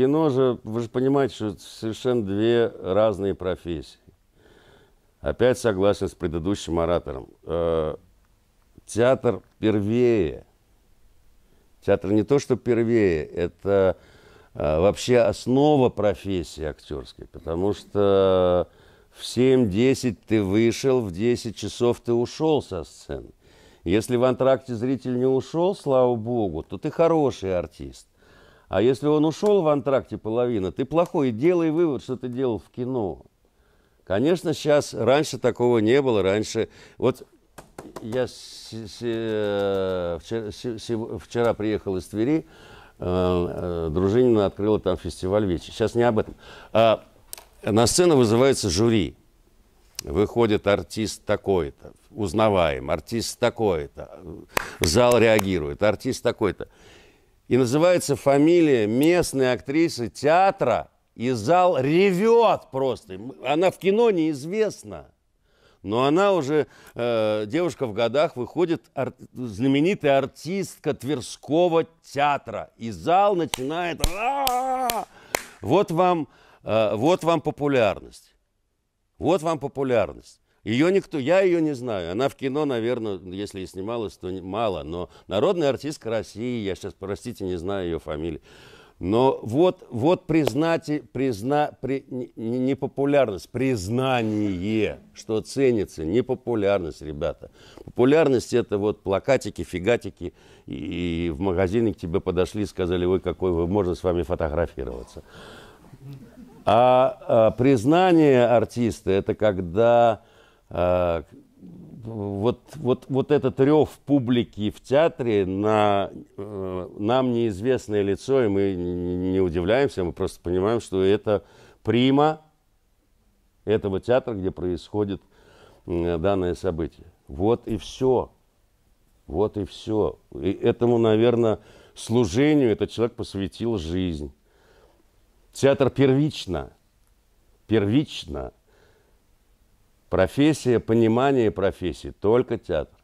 кино же, вы же понимаете, что это совершенно две разные профессии. Опять согласен с предыдущим оратором. Э, театр первее. Театр не то, что первее, это э, вообще основа профессии актерской, потому что в 7-10 ты вышел, в 10 часов ты ушел со сцены. Если в антракте зритель не ушел, слава богу, то ты хороший артист – а если он ушел в антракте половина, ты плохой, делай вывод, что ты делал в кино. Конечно, сейчас раньше такого не было, раньше... Вот я с, с, э, вчера, с, вчера приехал из Твери, э, э Дружинина открыла там фестиваль вечер. Сейчас не об этом. А, на сцену вызывается жюри. Выходит артист такой-то, узнаваем, артист такой-то, зал реагирует, артист такой-то. И называется фамилия местной актрисы театра, и зал ревет просто. Она в кино неизвестна. Но она уже, э, девушка в годах, выходит ар- знаменитая артистка Тверского театра. И зал начинает... Вот вам, э, вот вам популярность. Вот вам популярность. Ее никто, я ее не знаю. Она в кино, наверное, если и снималась, то мало. Но народная артистка России, я сейчас, простите, не знаю ее фамилии. Но вот, вот признати, призна, при, не, не популярность, признание, что ценится, не популярность, ребята. Популярность это вот плакатики, фигатики, и, и в магазине к тебе подошли сказали, ой, какой вы, можно с вами фотографироваться. А, а признание артиста это когда Э, вот, вот, вот этот рев публики в театре на э, нам неизвестное лицо, и мы не удивляемся, мы просто понимаем, что это прима этого театра, где происходит э, данное событие. Вот и все. Вот и все. И этому, наверное, служению этот человек посвятил жизнь. Театр первично. Первично – Профессия, понимание профессии, только театр.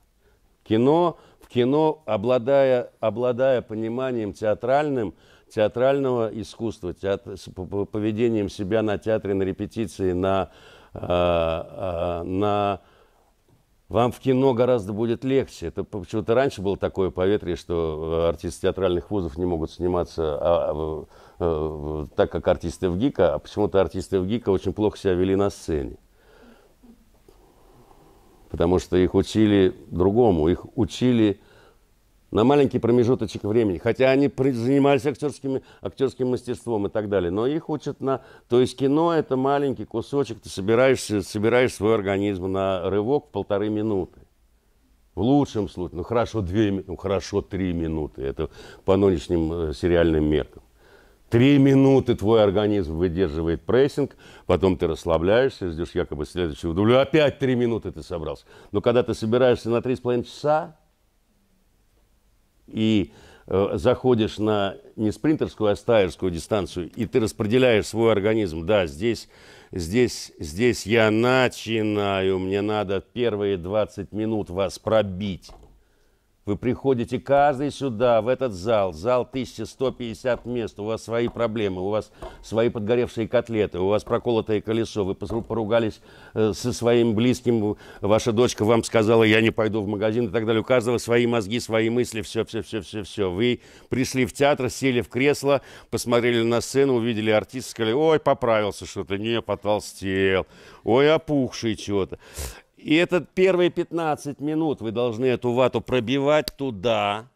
Кино, в кино, обладая, обладая пониманием театральным, театрального искусства, театр, с поведением себя на театре, на репетиции, на, э, на вам в кино гораздо будет легче. Это почему-то раньше было такое поветрие, что э, артисты театральных вузов не могут сниматься а, а, а, так, как артисты в ГИКа, а почему-то артисты в ГИКа очень плохо себя вели на сцене потому что их учили другому, их учили на маленький промежуточек времени, хотя они занимались актерскими, актерским мастерством и так далее, но их учат на... То есть кино – это маленький кусочек, ты собираешь собираешь свой организм на рывок в полторы минуты. В лучшем случае, ну хорошо, две, ну хорошо, три минуты, это по нынешним э, сериальным меркам. Три минуты твой организм выдерживает прессинг, потом ты расслабляешься, ждешь якобы следующего дуля. Опять три минуты ты собрался. Но когда ты собираешься на три с половиной часа и э, заходишь на не спринтерскую, а стайерскую дистанцию, и ты распределяешь свой организм, да, здесь, здесь, здесь я начинаю, мне надо первые 20 минут вас пробить. Вы приходите каждый сюда, в этот зал, зал 1150 мест, у вас свои проблемы, у вас свои подгоревшие котлеты, у вас проколотое колесо, вы поругались э, со своим близким, ваша дочка вам сказала, я не пойду в магазин и так далее. У каждого свои мозги, свои мысли, все, все, все, все, все. Вы пришли в театр, сели в кресло, посмотрели на сцену, увидели артиста, сказали, ой, поправился что-то, не, потолстел, ой, опухший чего-то. И этот первые 15 минут вы должны эту вату пробивать туда,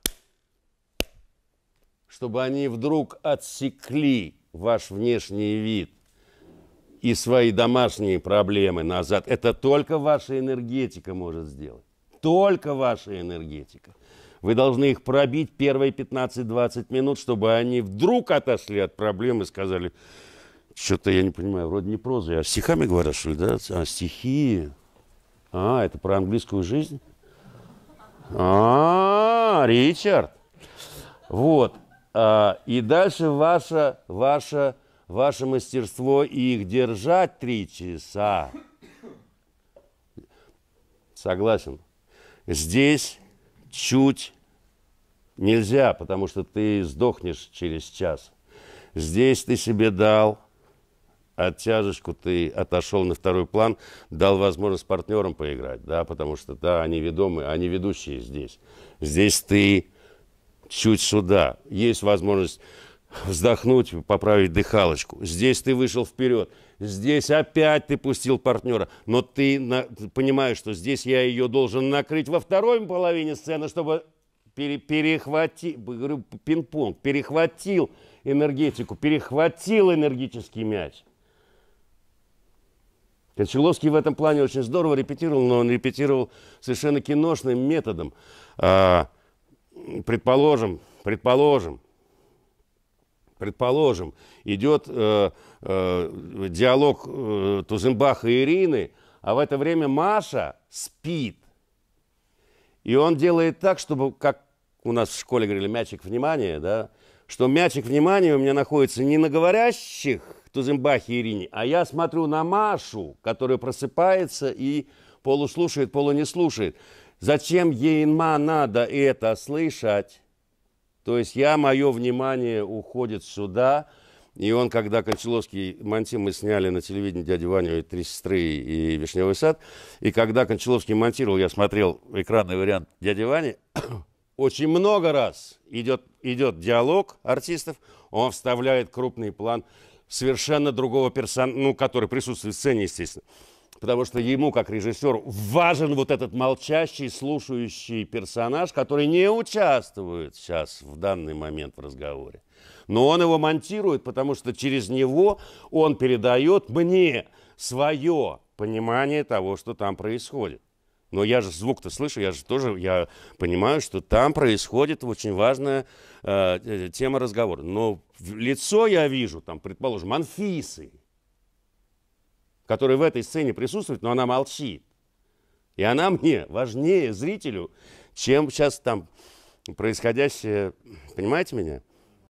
чтобы они вдруг отсекли ваш внешний вид и свои домашние проблемы назад. Это только ваша энергетика может сделать. Только ваша энергетика. Вы должны их пробить первые 15-20 минут, чтобы они вдруг отошли от проблемы и сказали, что-то я не понимаю, вроде не проза, а стихами говорят, что ли, да? А стихи, а, это про английскую жизнь? А, Ричард. Вот. А, и дальше ваше, ваше, ваше мастерство их держать три часа. Согласен. Здесь чуть нельзя, потому что ты сдохнешь через час. Здесь ты себе дал а ты отошел на второй план, дал возможность партнерам поиграть, да, потому что, да, они ведомые, они ведущие здесь. Здесь ты чуть сюда. Есть возможность вздохнуть, поправить дыхалочку. Здесь ты вышел вперед. Здесь опять ты пустил партнера. Но ты на... понимаешь, что здесь я ее должен накрыть во второй половине сцены, чтобы пере... перехватил, пинг-понг, перехватил энергетику, перехватил энергетический мяч. Кончаловский в этом плане очень здорово репетировал, но он репетировал совершенно киношным методом. А, предположим, предположим, предположим, идет э, э, диалог э, Тузенбаха и Ирины, а в это время Маша спит. И он делает так, чтобы, как у нас в школе говорили, мячик внимания, да, что мячик внимания у меня находится не на говорящих, Тузембахе Ирине, а я смотрю на Машу, которая просыпается и полуслушает, полу не слушает. Зачем ей ма надо это слышать? То есть я, мое внимание уходит сюда, и он, когда Кончаловский монтим мы сняли на телевидении «Дядя Ваня и «Три сестры» и «Вишневый сад», и когда Кончаловский монтировал, я смотрел экранный вариант «Дяди Вани», очень много раз идет, идет диалог артистов, он вставляет крупный план – совершенно другого персонажа, ну, который присутствует в сцене, естественно. Потому что ему, как режиссеру, важен вот этот молчащий, слушающий персонаж, который не участвует сейчас в данный момент в разговоре. Но он его монтирует, потому что через него он передает мне свое понимание того, что там происходит. Но я же звук-то слышу, я же тоже я понимаю, что там происходит очень важная э, э тема разговора. Но лицо я вижу, там, предположим, Анфисы, которая в этой сцене присутствует, но она молчит. И она мне важнее зрителю, чем сейчас там происходящее. Понимаете меня?